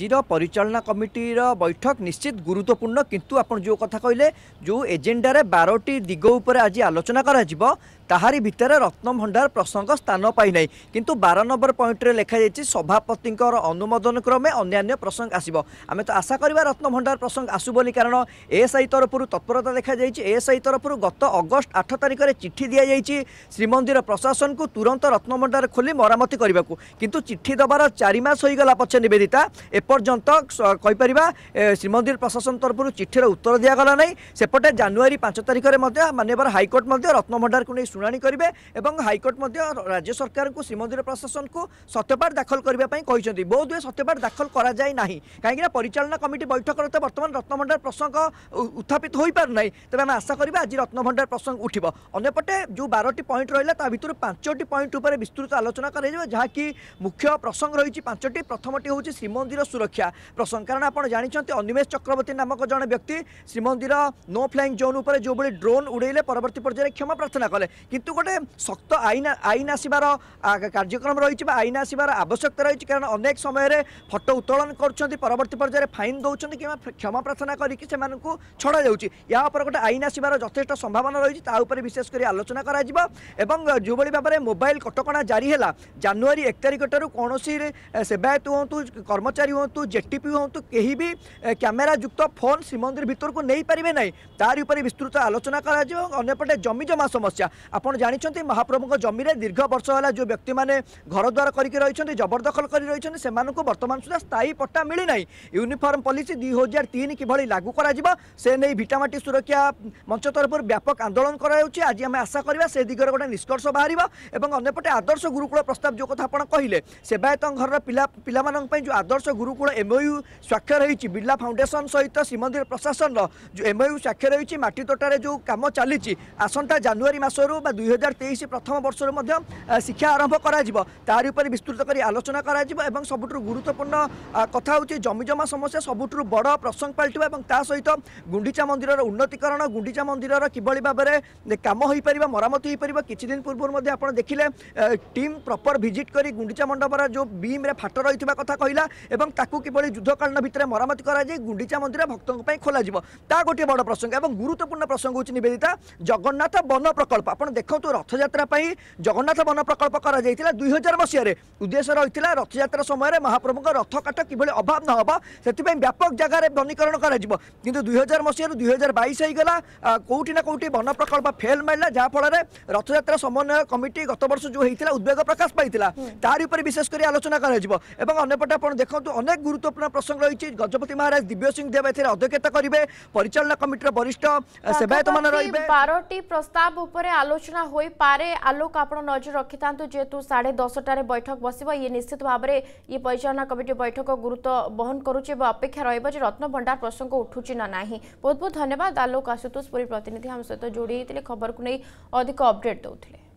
ଆଜିର ପରିଚାଳନା କମିଟିର ବୈଠକ ନିଶ୍ଚିତ ଗୁରୁତ୍ୱପୂର୍ଣ୍ଣ କିନ୍ତୁ ଆପଣ ଯେଉଁ କଥା କହିଲେ ଯେଉଁ ଏଜେଣ୍ଡାରେ ବାରଟି ଦିଗ ଉପରେ ଆଜି ଆଲୋଚନା କରାଯିବ তাহারি ভিতরে রত্নভণ্ডার প্রসঙ্গ স্থান পাইনাই কিন্তু বার নম্বর পয়েন্টে লেখা যাই সভাপতি অনুমোদন ক্রমে অন্যান্য প্রসঙ্গ আসব আমি তো আশা করা রত্নভণ্ডার প্রসঙ্গ আসু বলে কারণ এএসআই তরফর তৎপরতা দেখা যাই এএসআই তরফর গত অগস্ট আঠ তারিখে চিঠি দিয়া যাই শ্রীমন্দির প্রশাসনকু তুরন্ত রত্নভণ্ডার খোলি মরামতি করা কিন্তু চিঠি দেবার চারি মাস হয়ে গলা পছে নিবেদিতা এপর্যন্ত কইপার শ্রীমন্দির প্রশাসন তরফর চিঠির উত্তর দিয়াগলা নাই সেপটে জানুয়ারি পাঁচ তারিখে মাননীয় হাইকোর্ট রত্নভণ্ডারকে নিয়ে শুনানি করবে এবং হাইকোর্ট মধ্য রাজ্য সরকারকে শ্রীমন্দির প্রশাসনকে সত্যপাঠ দাখল করা বোধহুয়ে সত্যপাঠ দাখল করা যায় না কিনা পরিচালনা কমিটি বৈঠকরে তো বর্তমান রত্নভণ্ডার প্রসঙ্গ উত্থাপিত হয়ে পার না তবে আমি আশা করা আজ রত্নভণ্ডার প্রসঙ্গ উঠব অন্যপটে যে বারোটি পয়েন্ট রহলা তা ভিতর পাঁচটি পয়েন্ট উপরে বিস্তৃত আলোচনা করা যা কি মুখ্য প্রসঙ্গ রয়েছে পাঁচটি প্রথমটি হচ্ছে শ্রীমন্দির সুরক্ষা প্রসঙ্গ কারণ আপনার জাঁচান অনিমেষ চক্রবর্তী নামক জন ব্যক্তি শ্রীমন্দির নো ফ্লাইং জোন উপরে যেভাবে ড্রোন উড়াইলে পরবর্তী পর্যায়ে ক্ষমা প্রার্থনা কলে কিন্তু গোটে শক্ত আইন আইন আসিবার কার্যক্রম রয়েছে বা আইন আসিবার আবশ্যকতা রয়েছে কারণ অনেক সময়ের ফটো উত্তোলন করছেন পরবর্তী পর্যায়ে ফাইন দৌঁছেন কিংবা ক্ষমা প্রার্থনা করিকি সে ছড়া যাচ্ছে ইয়া উপরে গোটে আইন আসিবার যথেষ্ট সম্ভাবনা রয়েছে তা উপরে বিশেষ করে আলোচনা করা এবং যেভাবে ভাবে মোবাইল কটকা জারি হল জানুয়ারি এক তারিখ ঠার কৌশি সেবায়ত হুম কর্মচারী হুম জেটিপি হুম কেহি বি ক্যামেরা যুক্ত ফোন শ্রীমন্দির ভিতরক নেই পারে না তার উপরে বিস্তৃত আলোচনা করা অন্যপটে জমিজমা সমস্যা ଆପଣ ଜାଣିଛନ୍ତି ମହାପ୍ରଭୁଙ୍କ ଜମିରେ ଦୀର୍ଘ ବର୍ଷ ହେଲା ଯେଉଁ ବ୍ୟକ୍ତିମାନେ ଘରଦ୍ୱାର କରିକି ରହିଛନ୍ତି ଜବରଦଖଲ କରି ରହିଛନ୍ତି ସେମାନଙ୍କୁ ବର୍ତ୍ତମାନ ସୁଦ୍ଧା ସ୍ଥାୟୀ ପଟ୍ଟା ମିଳିନାହିଁ ୟୁନିଫର୍ମ ପଲିସି ଦୁଇ ହଜାର ତିନି କିଭଳି ଲାଗୁ କରାଯିବ ସେ ନେଇ ଭିଟାମାଟି ସୁରକ୍ଷା ମଞ୍ଚ ତରଫରୁ ବ୍ୟାପକ ଆନ୍ଦୋଳନ କରାଯାଉଛି ଆଜି ଆମେ ଆଶା କରିବା ସେ ଦିଗରେ ଗୋଟେ ନିଷ୍କର୍ଷ ବାହାରିବ ଏବଂ ଅନ୍ୟପଟେ ଆଦର୍ଶ ଗୁରୁକୁଳ ପ୍ରସ୍ତାବ ଯେଉଁ କଥା ଆପଣ କହିଲେ ସେବାୟତଙ୍କ ଘରର ପିଲା ପିଲାମାନଙ୍କ ପାଇଁ ଯେଉଁ ଆଦର୍ଶ ଗୁରୁକୁଳ ଏମ୍ଓୟୁ ସ୍ୱାକ୍ଷର ହୋଇଛି ବିର୍ଲା ଫାଉଣ୍ଡେସନ ସହିତ ଶ୍ରୀମନ୍ଦିର ପ୍ରଶାସନର ଯେଉଁ ଏମ୍ଓୟୁ ସ୍ୱାକ୍ଷର ହୋଇଛି ମାଟିତୋଟାରେ ଯେଉଁ କାମ ଚାଲିଛି ଆସନ୍ତା ଜାନୁଆରୀ ମାସରୁ ବା বা দুই হাজার তেইশ প্রথম বর্ষর মধ্যে শিক্ষা আরম্ভ করা তার উপরে বিস্তৃত করে আলোচনা করা এবং সবুঠু গুরুত্বপূর্ণ কথা হচ্ছে জমিজমা সমস্যা সবুঠু বড় প্রসঙ্গ পাল্টিব এবং তা সহিত গুণ্ডিচা মন্দিরর উন্নতিকরণ গুণ্ডিচা মন্দিরর কিভাবে ভাবে কাম হয়েপার মরামতি হয়েপার কিছুদিন পূর্ব আপনার দেখলে টিম প্রপর ভিজিট করে গুণ্ডিচা মণ্ডপর যে বিম্রে ফাট রয়েছে কথা কহিলা এবং তাকে কিভাবে যুদ্ধকালীন ভিতরে মরামতি করা গুণ্ডিচা মন্দির ভক্তঙ্ খোলা তা গোটিয়ে বড় প্রসঙ্গ এবং গুরুত্বপূর্ণ প্রসঙ্গ হচ্ছে নিবেদিতা জগন্নাথ বন প্রকল্প আপনার ଆପଣ ଦେଖନ୍ତୁ ରଥଯାତ୍ରା ପାଇଁ ଜଗନ୍ନାଥ ବନ ପ୍ରକଳ୍ପ କରାଯାଇଥିଲା ଦୁଇ ହଜାର ମସିହାରେ ଉଦ୍ଦେଶ୍ୟ ରହିଥିଲା ରଥଯାତ୍ରା ସମୟରେ ମହାପ୍ରଭୁଙ୍କ ରଥ କାଠ କିଭଳି ଅଭାବ ନ ହେବ ସେଥିପାଇଁ ବ୍ୟାପକ ଜାଗାରେ ବନୀକରଣ କରାଯିବ କିନ୍ତୁ ଦୁଇ ହଜାର ମସିହାରୁ ଦୁଇ ହଜାର ବାଇଶ ହେଇଗଲା କେଉଁଠି ନା କେଉଁଠି ବନ ପ୍ରକଳ୍ପ ଫେଲ୍ ମାରିଲା ଯାହାଫଳରେ ରଥଯାତ୍ରା ସମନ୍ୱୟ କମିଟି ଗତ ବର୍ଷ ଯେଉଁ ହେଇଥିଲା ଉଦ୍ବେଗ ପ୍ରକାଶ ପାଇଥିଲା ତାରି ଉପରେ ବିଶେଷ କରି ଆଲୋଚନା କରାଯିବ ଏବଂ ଅନ୍ୟପଟେ ଆପଣ ଦେଖନ୍ତୁ ଅନେକ ଗୁରୁତ୍ୱପୂର୍ଣ୍ଣ ପ୍ରସଙ୍ଗ ରହିଛି ଗଜପତି ମହାରାଜ ଦିବ୍ୟ ସିଂ ଦେବ ଏଥିରେ ଅଧ୍ୟକ୍ଷତା କରିବେ ପରିଚାଳନା କମିଟିର ବରିଷ୍ଠ ସେବାୟତମାନ ରହିବେ ବାରଟି ପ୍ରସ୍ତାବ ଉପରେ ଆଲୋଚନା আলোচনা হয়ে পারে আলোক আপনার নজর রাখি থাকে যেহেতু সাড়ে দশটার বৈঠক বসব ইয়ে নিশ্চিত ভাবে ইয়ে পরিচালনা কমিটি বৈঠক গুরুত্ব বহন করুছে এবং অপেক্ষা রহব যে রত্ন ভণ্ডার প্রসঙ্গ উঠুছে না না বহুত বহুত ধন্যবাদ আলোক আশুতোষ পুরী প্রতিনিধি আম সহ যোড়ি খবরক নিয়ে অধিক অপডেট দৌলে